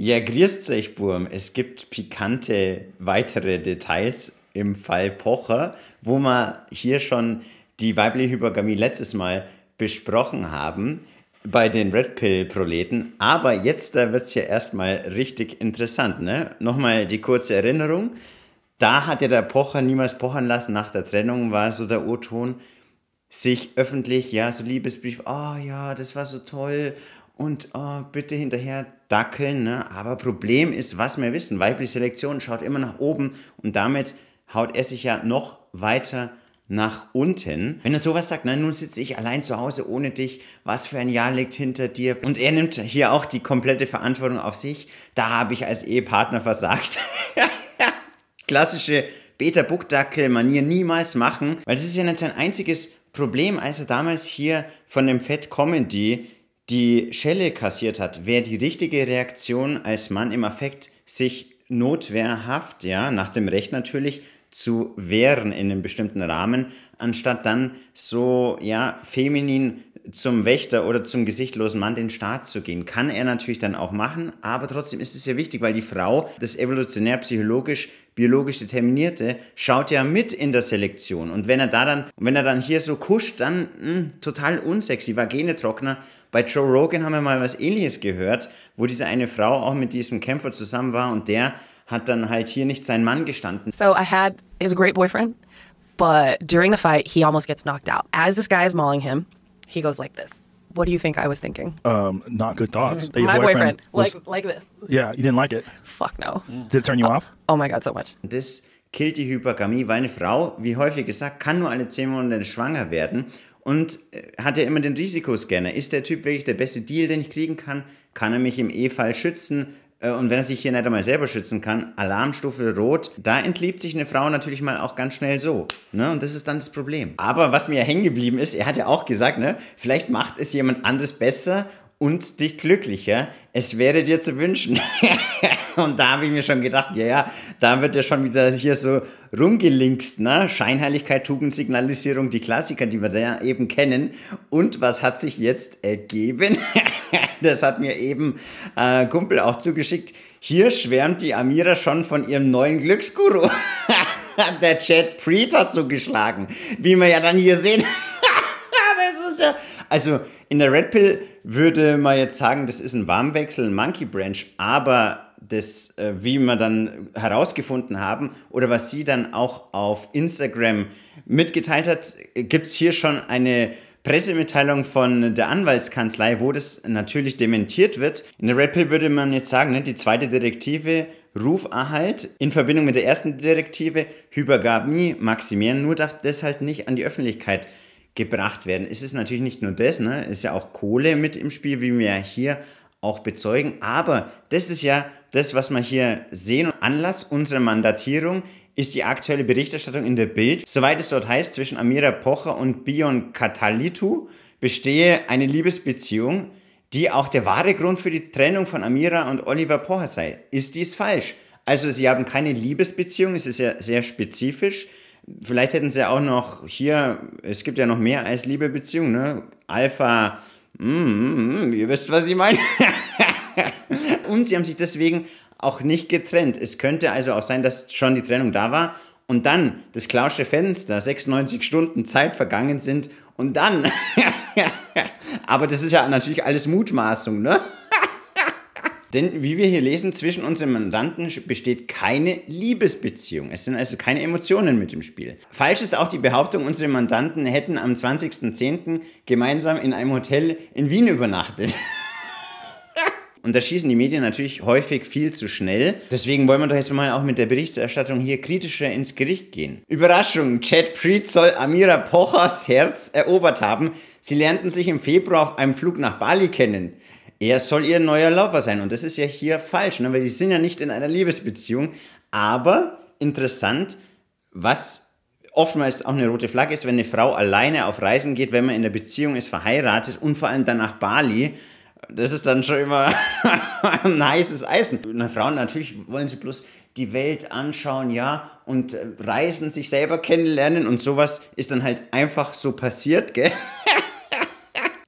Ja, grüßt euch, Burm. Es gibt pikante weitere Details im Fall Pocher, wo wir hier schon die weibliche Hypergamie letztes Mal besprochen haben bei den Red Pill Proleten. Aber jetzt wird es ja erstmal richtig interessant. Ne? Nochmal die kurze Erinnerung. Da hat ja der Pocher niemals pochern lassen. Nach der Trennung war so der O-Ton, sich öffentlich, ja, so Liebesbrief, oh, ja, das war so toll und oh, bitte hinterher Dackeln. Ne? Aber Problem ist, was wir wissen, weibliche Selektion schaut immer nach oben und damit haut er sich ja noch weiter nach unten. Wenn er sowas sagt, na, nun sitze ich allein zu Hause ohne dich, was für ein Jahr liegt hinter dir. Und er nimmt hier auch die komplette Verantwortung auf sich. Da habe ich als Ehepartner versagt. Klassische Beta-Buck-Dackel-Manier niemals machen, weil es ist ja nicht sein einziges Problem, als er damals hier von dem fett Comedy die Schelle kassiert hat, wäre die richtige Reaktion als Mann im Affekt, sich notwehrhaft, ja, nach dem Recht natürlich, zu wehren in einem bestimmten Rahmen, anstatt dann so, ja, feminin zum Wächter oder zum gesichtlosen Mann den Staat zu gehen. Kann er natürlich dann auch machen, aber trotzdem ist es ja wichtig, weil die Frau, das evolutionär psychologisch biologisch determinierte, schaut ja mit in der Selektion. Und wenn er da dann, wenn er dann hier so kuscht, dann mh, hm, total unsexy, war Genetrockner. Bei Joe Rogan haben wir mal was ähnliches gehört, wo diese eine Frau auch mit diesem Kämpfer zusammen war und der hat dann halt hier nicht sein Mann gestanden. So I had his great boyfriend, but during the fight he almost gets knocked out. As this guy is mauling him, he goes like this. What do you think I was thinking? Um, not good thoughts. Mm. My boyfriend, boyfriend was, like like this. Yeah, you didn't like it. Fuck no. Mm. Did it turn you oh, off? Oh my god, so much. This killt die Hypergamie, weil eine Frau, wie häufig gesagt, kann nur alle zehn Monate schwanger werden und äh, hat ja immer den Risikoscanner. Ist der Typ wirklich der beste Deal, den ich kriegen kann? Kann er mich im E-Fall schützen? Äh, und wenn er sich hier nicht einmal selber schützen kann, Alarmstufe rot, da entliebt sich eine Frau natürlich mal auch ganz schnell so. Ne? Und das ist dann das Problem. Aber was mir ja hängen geblieben ist, er hat ja auch gesagt, ne, vielleicht macht es jemand anderes besser und dich glücklicher. Es wäre dir zu wünschen. und da habe ich mir schon gedacht, ja, ja, da wird ja schon wieder hier so rumgelinkst, ne? Scheinheiligkeit, Tugendsignalisierung, die Klassiker, die wir da eben kennen. Und was hat sich jetzt ergeben? das hat mir eben äh, Kumpel auch zugeschickt. Hier schwärmt die Amira schon von ihrem neuen Glücksguru. Der Chad Preet hat zugeschlagen, wie wir ja dann hier sehen. das ist ja. Also in der Red Pill würde man jetzt sagen, das ist ein Warmwechsel, ein Monkey Branch, aber das, äh, wie wir dann herausgefunden haben oder was sie dann auch auf Instagram mitgeteilt hat, gibt es hier schon eine Pressemitteilung von der Anwaltskanzlei, wo das natürlich dementiert wird. In der Red Pill würde man jetzt sagen, ne, die zweite Direktive Ruferhalt in Verbindung mit der ersten Direktive Hypergamie maximieren, nur darf das halt nicht an die Öffentlichkeit gebracht werden. Es ist natürlich nicht nur das, ne? ist ja auch Kohle mit im Spiel, wie wir hier auch bezeugen, aber das ist ja das, was wir hier sehen. Anlass unserer Mandatierung ist die aktuelle Berichterstattung in der Bild. Soweit es dort heißt, zwischen Amira Pocher und Bion Katalitu bestehe eine Liebesbeziehung, die auch der wahre Grund für die Trennung von Amira und Oliver Pocher sei. Ist dies falsch? Also sie haben keine Liebesbeziehung, es ist ja sehr spezifisch. Vielleicht hätten sie auch noch hier, es gibt ja noch mehr als Liebebeziehung, ne? Alpha, mm, mm, mm ihr wisst, was ich meine. und sie haben sich deswegen auch nicht getrennt. Es könnte also auch sein, dass schon die Trennung da war und dann das klausche Fenster, 96 Stunden Zeit vergangen sind und dann. Aber das ist ja natürlich alles Mutmaßung, ne? Denn wie wir hier lesen, zwischen unseren Mandanten besteht keine Liebesbeziehung. Es sind also keine Emotionen mit im Spiel. Falsch ist auch die Behauptung, unsere Mandanten hätten am 20.10. gemeinsam in einem Hotel in Wien übernachtet. Und da schießen die Medien natürlich häufig viel zu schnell. Deswegen wollen wir doch jetzt mal auch mit der Berichterstattung hier kritischer ins Gericht gehen. Überraschung, Chad Preet soll Amira Pochers Herz erobert haben. Sie lernten sich im Februar auf einem Flug nach Bali kennen. Er soll ihr neuer Lover sein. Und das ist ja hier falsch, ne? weil die sind ja nicht in einer Liebesbeziehung. Aber interessant, was oftmals auch eine rote Flagge ist, wenn eine Frau alleine auf Reisen geht, wenn man in der Beziehung ist, verheiratet und vor allem dann nach Bali das ist dann schon immer ein heißes Eisen. Na, Frauen, natürlich wollen sie bloß die Welt anschauen, ja, und äh, reisen, sich selber kennenlernen und sowas ist dann halt einfach so passiert, gell?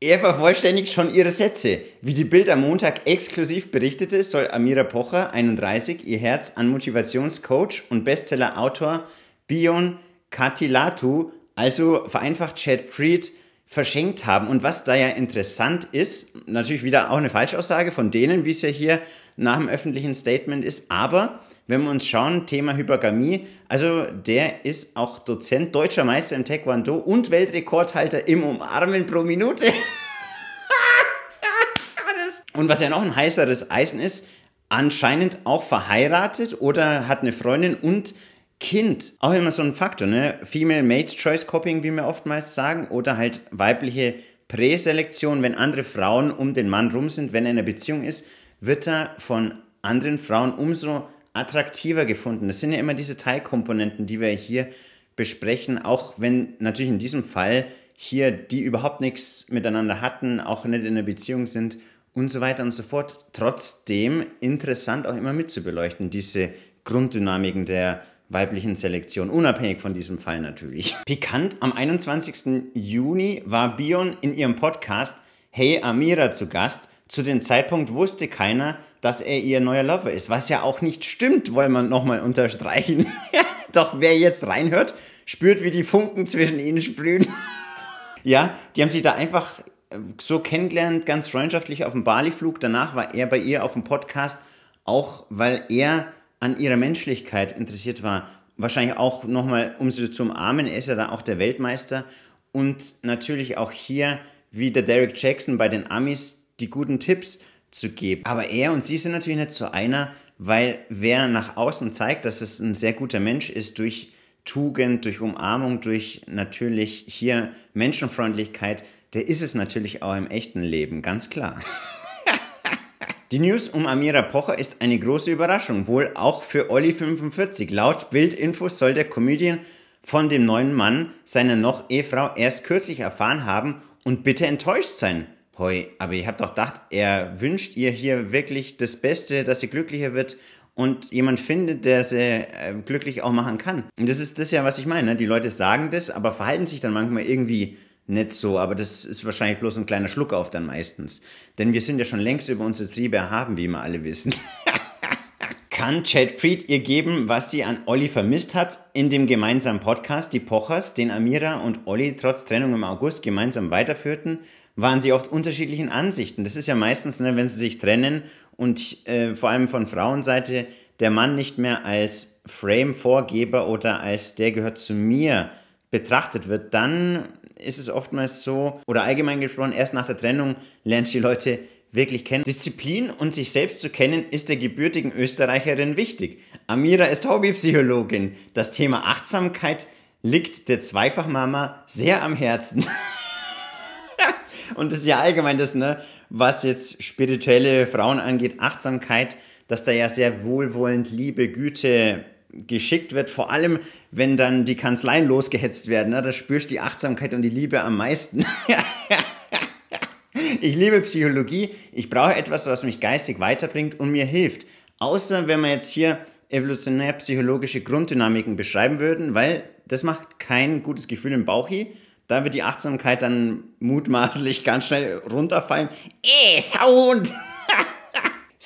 Er vervollständigt schon ihre Sätze. Wie die Bild am Montag exklusiv berichtete, soll Amira Pocher, 31, ihr Herz an Motivationscoach und Bestseller-Autor Bion Katilatu, also vereinfacht Chad Preet, verschenkt haben. Und was da ja interessant ist, natürlich wieder auch eine Falschaussage von denen, wie es ja hier nach dem öffentlichen Statement ist, aber wenn wir uns schauen, Thema Hypergamie, also der ist auch Dozent, deutscher Meister im Taekwondo und Weltrekordhalter im Umarmen pro Minute. und was ja noch ein heißeres Eisen ist, anscheinend auch verheiratet oder hat eine Freundin und Kind auch immer so ein Faktor, ne? Female Mate Choice Copying, wie wir oftmals sagen, oder halt weibliche Präselektion, wenn andere Frauen um den Mann rum sind, wenn er in einer Beziehung ist, wird er von anderen Frauen umso attraktiver gefunden. Das sind ja immer diese Teilkomponenten, die wir hier besprechen, auch wenn natürlich in diesem Fall hier die überhaupt nichts miteinander hatten, auch nicht in einer Beziehung sind und so weiter und so fort. Trotzdem interessant auch immer mitzubeleuchten, diese Grunddynamiken der weiblichen Selektion, unabhängig von diesem Fall natürlich. Pikant, am 21. Juni war Bion in ihrem Podcast Hey Amira zu Gast. Zu dem Zeitpunkt wusste keiner, dass er ihr neuer Lover ist, was ja auch nicht stimmt, wollen wir nochmal unterstreichen. Doch wer jetzt reinhört, spürt, wie die Funken zwischen ihnen sprühen. ja, die haben sich da einfach äh, so kennengelernt, ganz freundschaftlich auf dem Bali-Flug. Danach war er bei ihr auf dem Podcast, auch weil er an ihrer Menschlichkeit interessiert war. Wahrscheinlich auch nochmal, um sie zu umarmen, ist ja da auch der Weltmeister. Und natürlich auch hier, wie der Derek Jackson bei den Amis, die guten Tipps zu geben. Aber er und sie sind natürlich nicht so einer, weil wer nach außen zeigt, dass es ein sehr guter Mensch ist, durch Tugend, durch Umarmung, durch natürlich hier Menschenfreundlichkeit, der ist es natürlich auch im echten Leben, ganz klar. Die News um Amira Pocher ist eine große Überraschung, wohl auch für Olli45. Laut Bildinfos soll der Comedian von dem neuen Mann seiner noch Ehefrau erst kürzlich erfahren haben und bitte enttäuscht sein. Hoi, aber ich habt doch gedacht, er wünscht ihr hier wirklich das Beste, dass sie glücklicher wird und jemand findet, der sie äh, glücklich auch machen kann. Und das ist das ja, was ich meine. Ne? Die Leute sagen das, aber verhalten sich dann manchmal irgendwie nicht so, aber das ist wahrscheinlich bloß ein kleiner Schluck auf dann meistens. Denn wir sind ja schon längst über unsere Triebe erhaben, wie wir alle wissen. Kann Chad Preet ihr geben, was sie an Olli vermisst hat? In dem gemeinsamen Podcast Die Pochers, den Amira und Olli trotz Trennung im August gemeinsam weiterführten, waren sie oft unterschiedlichen Ansichten. Das ist ja meistens, ne, wenn sie sich trennen und äh, vor allem von Frauenseite der Mann nicht mehr als Frame-Vorgeber oder als der gehört zu mir betrachtet wird, dann ist es oftmals so, oder allgemein gesprochen, erst nach der Trennung lernt du die Leute wirklich kennen. Disziplin und sich selbst zu kennen ist der gebürtigen Österreicherin wichtig. Amira ist Hobbypsychologin. Das Thema Achtsamkeit liegt der Zweifachmama sehr am Herzen. und das ist ja allgemein das, ne, was jetzt spirituelle Frauen angeht, Achtsamkeit, dass da ja sehr wohlwollend Liebe, Güte geschickt wird, vor allem wenn dann die Kanzleien losgehetzt werden. Ne? Da spürst du die Achtsamkeit und die Liebe am meisten. ich liebe Psychologie. Ich brauche etwas, was mich geistig weiterbringt und mir hilft. Außer wenn wir jetzt hier evolutionär psychologische Grunddynamiken beschreiben würden, weil das macht kein gutes Gefühl im Bauch hier. Da wird die Achtsamkeit dann mutmaßlich ganz schnell runterfallen. Eh, Sound!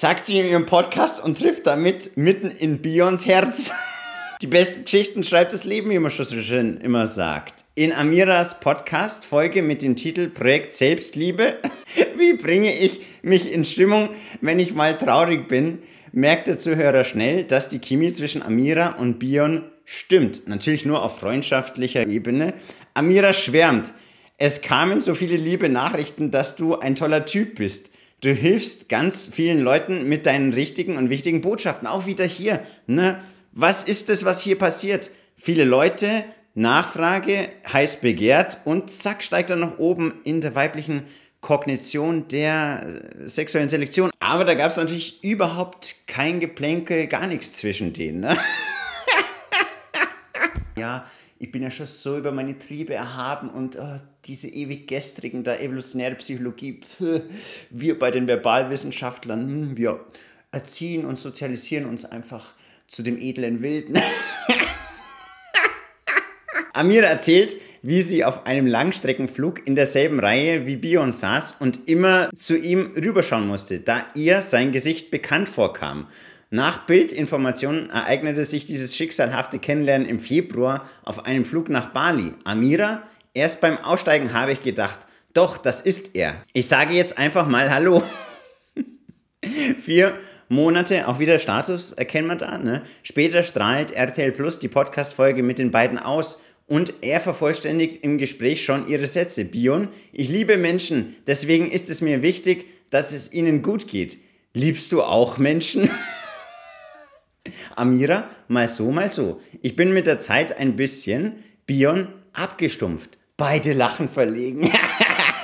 sagt sie in ihrem Podcast und trifft damit mitten in Bions Herz. Die besten Geschichten schreibt das Leben, wie man schon so schön immer sagt. In Amiras Podcast-Folge mit dem Titel Projekt Selbstliebe. Wie bringe ich mich in Stimmung, wenn ich mal traurig bin? Merkt der Zuhörer schnell, dass die Chemie zwischen Amira und Bion stimmt. Natürlich nur auf freundschaftlicher Ebene. Amira schwärmt. Es kamen so viele liebe Nachrichten, dass du ein toller Typ bist. Du hilfst ganz vielen Leuten mit deinen richtigen und wichtigen Botschaften. Auch wieder hier. Ne? Was ist das, was hier passiert? Viele Leute, Nachfrage, heiß begehrt und zack, steigt er noch oben in der weiblichen Kognition der äh, sexuellen Selektion. Aber da gab es natürlich überhaupt kein Geplänkel, gar nichts zwischen denen. Ne? Ja, ich bin ja schon so über meine Triebe erhaben und oh, diese ewig gestrigen der evolutionäre Psychologie, pf, wir bei den Verbalwissenschaftlern, hm, wir erziehen und sozialisieren uns einfach zu dem edlen Wilden. Amira erzählt, wie sie auf einem Langstreckenflug in derselben Reihe wie Bion saß und immer zu ihm rüberschauen musste, da ihr sein Gesicht bekannt vorkam. Nach Bildinformationen ereignete sich dieses schicksalhafte Kennenlernen im Februar auf einem Flug nach Bali. Amira, erst beim Aussteigen habe ich gedacht, doch, das ist er. Ich sage jetzt einfach mal Hallo. Vier Monate, auch wieder Status, erkennen wir da. Ne? Später strahlt RTL Plus die Podcast-Folge mit den beiden aus und er vervollständigt im Gespräch schon ihre Sätze. Bion, ich liebe Menschen, deswegen ist es mir wichtig, dass es ihnen gut geht. Liebst du auch Menschen? Amira mal so, mal so. Ich bin mit der Zeit ein bisschen Bion abgestumpft. Beide lachen verlegen.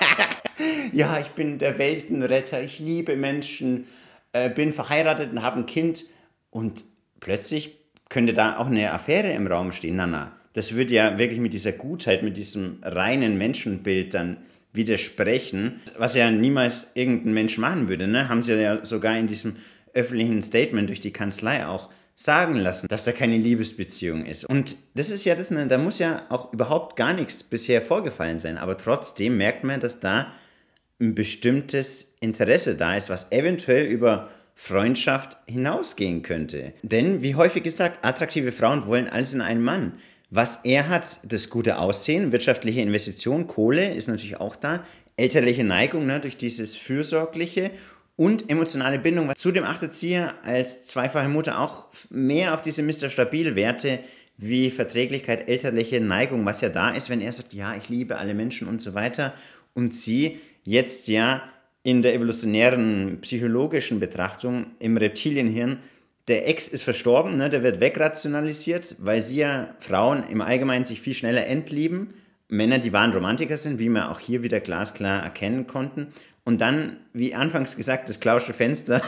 ja, ich bin der Weltenretter, ich liebe Menschen, äh, bin verheiratet und habe ein Kind. Und plötzlich könnte da auch eine Affäre im Raum stehen. Na, na, das würde ja wirklich mit dieser Gutheit, mit diesem reinen Menschenbild dann widersprechen, was ja niemals irgendein Mensch machen würde. Ne? Haben sie ja sogar in diesem öffentlichen Statement durch die Kanzlei auch sagen lassen, dass da keine Liebesbeziehung ist. Und das ist ja das, ne, da muss ja auch überhaupt gar nichts bisher vorgefallen sein, aber trotzdem merkt man, dass da ein bestimmtes Interesse da ist, was eventuell über Freundschaft hinausgehen könnte. Denn, wie häufig gesagt, attraktive Frauen wollen alles in einen Mann. Was er hat, das gute Aussehen, wirtschaftliche Investition, Kohle ist natürlich auch da, elterliche Neigung ne, durch dieses Fürsorgliche und emotionale Bindung. Zudem achtet sie als zweifache Mutter auch mehr auf diese Mr. Stabil-Werte wie Verträglichkeit, elterliche Neigung, was ja da ist, wenn er sagt, ja, ich liebe alle Menschen und so weiter. Und sie jetzt ja in der evolutionären psychologischen Betrachtung im Reptilienhirn, der Ex ist verstorben, ne, der wird wegrationalisiert, weil sie ja Frauen im Allgemeinen sich viel schneller entlieben Männer, die wahren Romantiker sind, wie wir auch hier wieder glasklar erkennen konnten. Und dann, wie anfangs gesagt, das klausche Fenster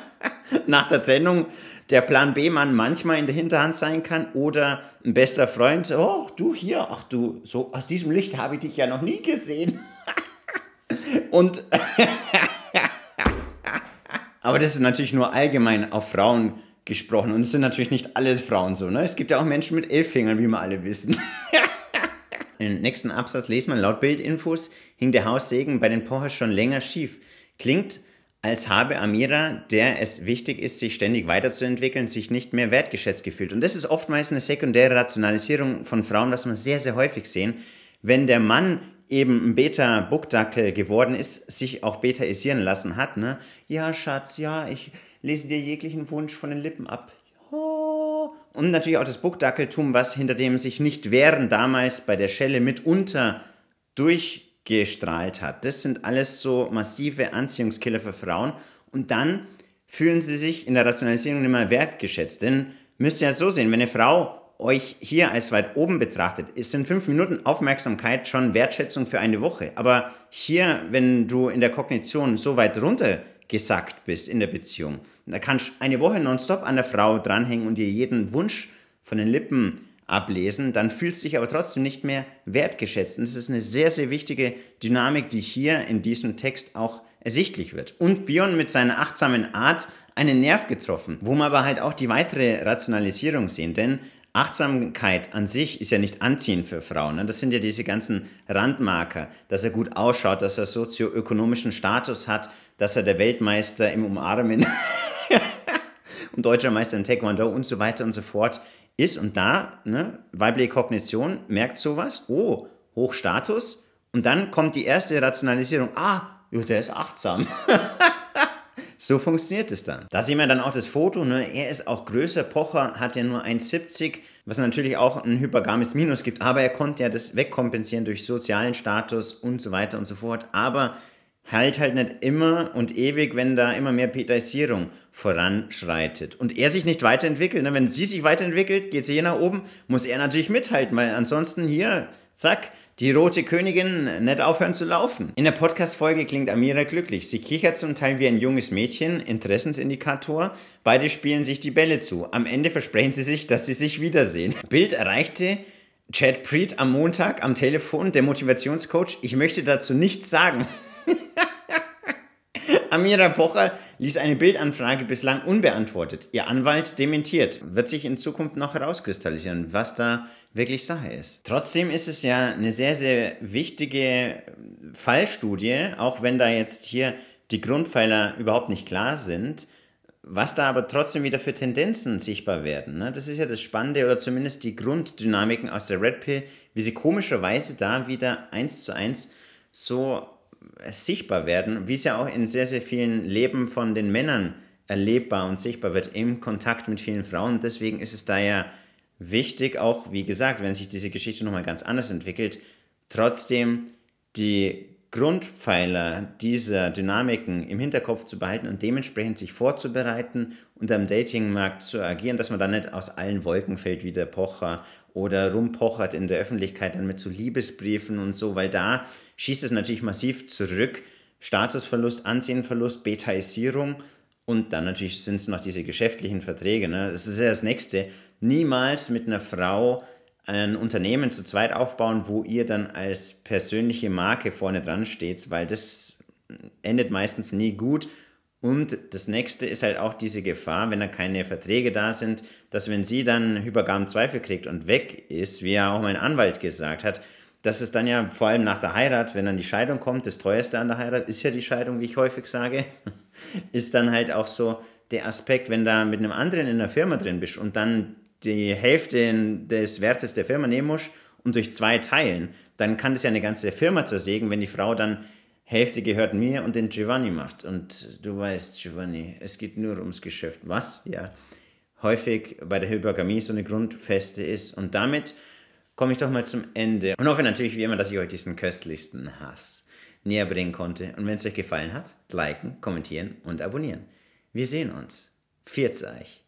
nach der Trennung der Plan B-Mann manchmal in der Hinterhand sein kann oder ein bester Freund, oh, du hier, ach du, so aus diesem Licht habe ich dich ja noch nie gesehen. Und aber das ist natürlich nur allgemein auf Frauen gesprochen und es sind natürlich nicht alle Frauen so, ne? Es gibt ja auch Menschen mit elf Fingern, wie wir alle wissen. Im nächsten Absatz liest man, laut Bildinfos hing der Haussegen bei den Pochers schon länger schief. Klingt, als habe Amira, der es wichtig ist, sich ständig weiterzuentwickeln, sich nicht mehr wertgeschätzt gefühlt. Und das ist oftmals eine sekundäre Rationalisierung von Frauen, was man sehr, sehr häufig sehen. Wenn der Mann eben ein Beta-Buckdackel geworden ist, sich auch betaisieren lassen hat. Ne? Ja, Schatz, ja, ich lese dir jeglichen Wunsch von den Lippen ab und natürlich auch das Buckdackeltum, was hinter dem sich nicht wehren damals bei der Schelle mitunter durchgestrahlt hat. Das sind alles so massive Anziehungskiller für Frauen. Und dann fühlen sie sich in der Rationalisierung nicht mehr wertgeschätzt. Denn müsst ihr ja so sehen, wenn eine Frau euch hier als weit oben betrachtet, ist in fünf Minuten Aufmerksamkeit schon Wertschätzung für eine Woche. Aber hier, wenn du in der Kognition so weit runter gesackt bist in der Beziehung. da kannst du eine Woche nonstop an der Frau dranhängen und dir jeden Wunsch von den Lippen ablesen, dann fühlst du dich aber trotzdem nicht mehr wertgeschätzt. Und das ist eine sehr, sehr wichtige Dynamik, die hier in diesem Text auch ersichtlich wird. Und Bion mit seiner achtsamen Art einen Nerv getroffen, wo man aber halt auch die weitere Rationalisierung sehen, denn Achtsamkeit an sich ist ja nicht anziehend für Frauen. Ne? Das sind ja diese ganzen Randmarker, dass er gut ausschaut, dass er sozioökonomischen Status hat, dass er der Weltmeister im Umarmen und deutscher Meister im Taekwondo und so weiter und so fort ist. Und da, ne, weibliche Kognition merkt sowas, oh, Hochstatus. Und dann kommt die erste Rationalisierung, ah, ja, der ist achtsam. So funktioniert es dann. Da sehen wir dann auch das Foto, ne? er ist auch größer, Pocher hat ja nur 1,70, was natürlich auch ein hypergames Minus gibt, aber er konnte ja das wegkompensieren durch sozialen Status und so weiter und so fort, aber halt halt nicht immer und ewig, wenn da immer mehr Petaisierung voranschreitet und er sich nicht weiterentwickelt. Ne? Wenn sie sich weiterentwickelt, geht sie hier nach oben, muss er natürlich mithalten, weil ansonsten hier, zack, die rote Königin nicht aufhören zu laufen. In der Podcast-Folge klingt Amira glücklich. Sie kichert zum Teil wie ein junges Mädchen, Interessensindikator. Beide spielen sich die Bälle zu. Am Ende versprechen sie sich, dass sie sich wiedersehen. Bild erreichte Chad Preet am Montag am Telefon, der Motivationscoach. Ich möchte dazu nichts sagen. Amira Pocher ließ eine Bildanfrage bislang unbeantwortet. Ihr Anwalt dementiert. Wird sich in Zukunft noch herauskristallisieren, was da wirklich Sache ist. Trotzdem ist es ja eine sehr, sehr wichtige äh, Fallstudie, auch wenn da jetzt hier die Grundpfeiler überhaupt nicht klar sind, was da aber trotzdem wieder für Tendenzen sichtbar werden. Ne? Das ist ja das Spannende oder zumindest die Grunddynamiken aus der Red Pill, wie sie komischerweise da wieder eins zu eins so sichtbar werden, wie es ja auch in sehr, sehr vielen Leben von den Männern erlebbar und sichtbar wird im Kontakt mit vielen Frauen. Deswegen ist es da ja wichtig, auch wie gesagt, wenn sich diese Geschichte nochmal ganz anders entwickelt, trotzdem die Grundpfeiler dieser Dynamiken im Hinterkopf zu behalten und dementsprechend sich vorzubereiten und am Datingmarkt zu agieren, dass man dann nicht aus allen Wolken fällt wie der Pocher oder rumpochert in der Öffentlichkeit dann mit so Liebesbriefen und so, weil da schießt es natürlich massiv zurück. Statusverlust, Ansehenverlust, Betaisierung und dann natürlich sind es noch diese geschäftlichen Verträge. Ne? Das ist ja das Nächste. Niemals mit einer Frau ein Unternehmen zu zweit aufbauen, wo ihr dann als persönliche Marke vorne dran steht, weil das endet meistens nie gut und das nächste ist halt auch diese Gefahr, wenn da keine Verträge da sind, dass wenn sie dann Hypergam kriegt und weg ist, wie ja auch mein Anwalt gesagt hat, dass es dann ja vor allem nach der Heirat, wenn dann die Scheidung kommt, das teuerste an der Heirat ist ja die Scheidung, wie ich häufig sage, ist dann halt auch so der Aspekt, wenn da mit einem anderen in der Firma drin bist und dann die Hälfte des Wertes der Firma nehmen musst und durch zwei teilen, dann kann das ja eine ganze Firma zersägen, wenn die Frau dann Hälfte gehört mir und den Giovanni macht. Und du weißt, Giovanni, es geht nur ums Geschäft. Was ja häufig bei der Hypergamie so eine Grundfeste ist. Und damit komme ich doch mal zum Ende und hoffe natürlich wie immer, dass ich euch diesen köstlichsten Hass näher bringen konnte. Und wenn es euch gefallen hat, liken, kommentieren und abonnieren. Wir sehen uns. Vierzeig.